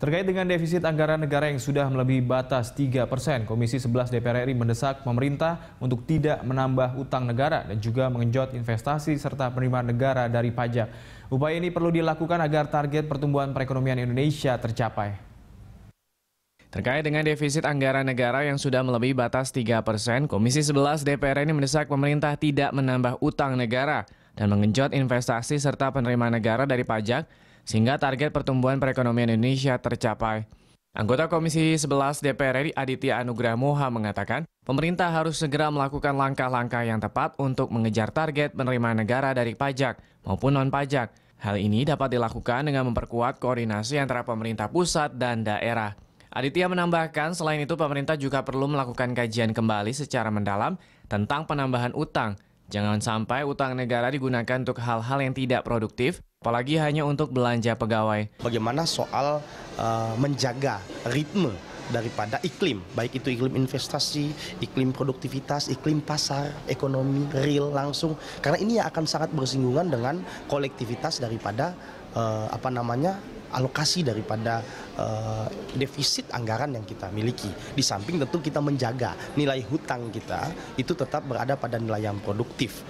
Terkait dengan defisit anggaran negara yang sudah melebihi batas 3 persen, Komisi 11 DPR RI mendesak pemerintah untuk tidak menambah utang negara dan juga mengenjot investasi serta penerimaan negara dari pajak. Upaya ini perlu dilakukan agar target pertumbuhan perekonomian Indonesia tercapai. Terkait dengan defisit anggaran negara yang sudah melebihi batas 3 persen, Komisi 11 DPR ini mendesak pemerintah tidak menambah utang negara dan mengenjot investasi serta penerimaan negara dari pajak sehingga target pertumbuhan perekonomian Indonesia tercapai. Anggota Komisi 11 DPR RI Aditya Anugrah Moha mengatakan, pemerintah harus segera melakukan langkah-langkah yang tepat untuk mengejar target penerimaan negara dari pajak maupun non-pajak. Hal ini dapat dilakukan dengan memperkuat koordinasi antara pemerintah pusat dan daerah. Aditya menambahkan, selain itu pemerintah juga perlu melakukan kajian kembali secara mendalam tentang penambahan utang. Jangan sampai utang negara digunakan untuk hal-hal yang tidak produktif Apalagi hanya untuk belanja pegawai. Bagaimana soal uh, menjaga ritme daripada iklim, baik itu iklim investasi, iklim produktivitas, iklim pasar, ekonomi real langsung, karena ini yang akan sangat bersinggungan dengan kolektivitas daripada uh, apa namanya alokasi daripada uh, defisit anggaran yang kita miliki. Di samping tentu kita menjaga nilai hutang kita itu tetap berada pada nilai yang produktif.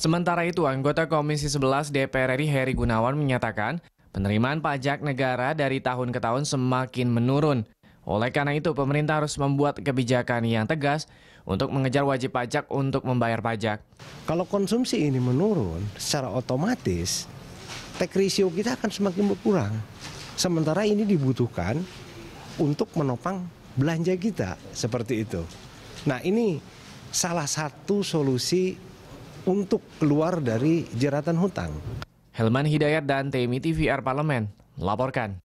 Sementara itu, anggota Komisi 11 DPR RI Heri Gunawan menyatakan penerimaan pajak negara dari tahun ke tahun semakin menurun. Oleh karena itu, pemerintah harus membuat kebijakan yang tegas untuk mengejar wajib pajak untuk membayar pajak. Kalau konsumsi ini menurun secara otomatis, tech ratio kita akan semakin berkurang. Sementara ini dibutuhkan untuk menopang belanja kita seperti itu. Nah, ini salah satu solusi untuk keluar dari jeratan hutang. Helman Hidayat dan TMI TVR Parlemen laporkan.